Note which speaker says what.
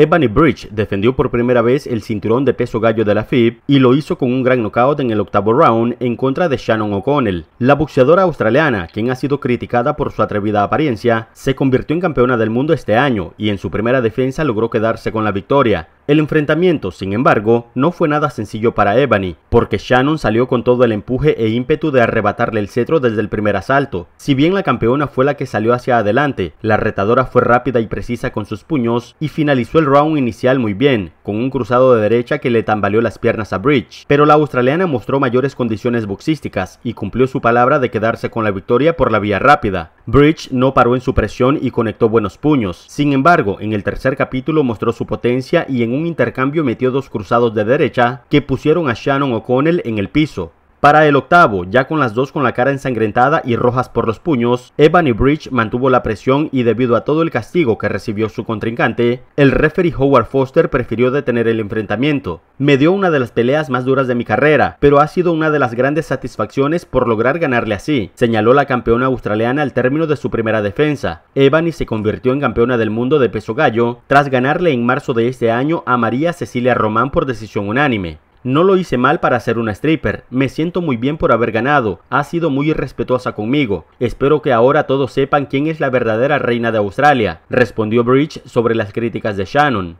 Speaker 1: Ebony Bridge defendió por primera vez el cinturón
Speaker 2: de peso gallo de la FIB y lo hizo con un gran knockout en el octavo round en contra de Shannon O'Connell. La boxeadora australiana, quien ha sido criticada por su atrevida apariencia, se convirtió en campeona del mundo este año y en su primera defensa logró quedarse con la victoria. El enfrentamiento, sin embargo, no fue nada sencillo para Ebony, porque Shannon salió con todo el empuje e ímpetu de arrebatarle el cetro desde el primer asalto. Si bien la campeona fue la que salió hacia adelante, la retadora fue rápida y precisa con sus puños y finalizó el round inicial muy bien, con un cruzado de derecha que le tambaleó las piernas a Bridge, pero la australiana mostró mayores condiciones boxísticas y cumplió su palabra de quedarse con la victoria por la vía rápida. Bridge no paró en su presión y conectó buenos puños. Sin embargo, en el tercer capítulo mostró su potencia y en un intercambio metió dos cruzados de derecha que pusieron a Shannon O'Connell en el piso. Para el octavo, ya con las dos con la cara ensangrentada y rojas por los puños, Ebony Bridge mantuvo la presión y debido a todo el castigo que recibió su contrincante, el referee Howard Foster prefirió detener el enfrentamiento. Me dio una de las peleas más duras de mi carrera, pero ha sido una de las grandes satisfacciones por lograr ganarle así, señaló la campeona australiana al término de su primera defensa. Ebony se convirtió en campeona del mundo de peso gallo tras ganarle en marzo de este año a María Cecilia Román por decisión unánime. No lo hice mal para ser una stripper, me siento muy bien por haber ganado, ha sido muy irrespetuosa conmigo, espero que ahora todos sepan quién es la verdadera reina de Australia,
Speaker 1: respondió Bridge sobre las críticas de Shannon.